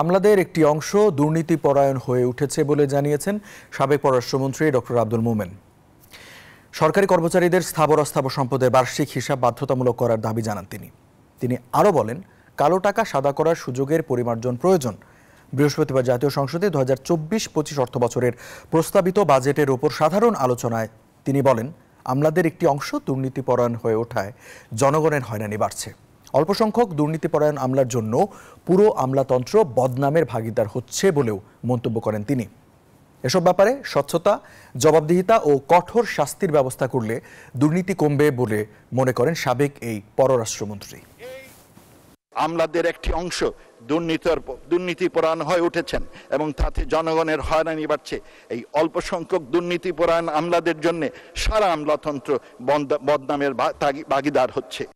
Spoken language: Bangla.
আমলাদের একটি অংশ দুর্নীতি পরায়ণ হয়ে উঠেছে বলে জানিয়েছেন সাবেক পররাষ্ট্রমন্ত্রী ডক্টর আব্দুল মোমেন সরকারি কর্মচারীদের স্থাবর অস্থাবর সম্পদের বার্ষিক হিসাব বাধ্যতামূলক করার দাবি জানান তিনি তিনি আরও বলেন কালো টাকা সাদা করার সুযোগের পরিমার্জন প্রয়োজন বৃহস্পতিবার জাতীয় সংসদে দু হাজার চব্বিশ পঁচিশ অর্থ বছরের প্রস্তাবিত বাজেটের ওপর সাধারণ আলোচনায় তিনি বলেন আমলাদের একটি অংশ দুর্নীতিপরায়ণ হয়ে ওঠায় জনগণের হয়রানি বাড়ছে অল্প সংখ্যক দুর্নীতিপরায়ণ আমলার জন্য পুরো আমলাতন্ত্র বদনামের ভাগিদার হচ্ছে বলেও মন্তব্য করেন তিনি এসব ব্যাপারে স্বচ্ছতা জবাবদিহিতা ও কঠোর শাস্তির ব্যবস্থা করলে দুর্নীতি কমবে বলে মনে করেন সাবেক এই পররাষ্ট্রমন্ত্রী আমলাদের একটি অংশ দুর্নীতির দুর্নীতিপরায়ণ হয়ে উঠেছেন এবং তাতে জনগণের হয়রানি বাড়ছে এই অল্প সংখ্যক দুর্নীতিপরায়ণ আমলাদের জন্য সারা আমলাতন্ত্র বদনামের ভাগিদার হচ্ছে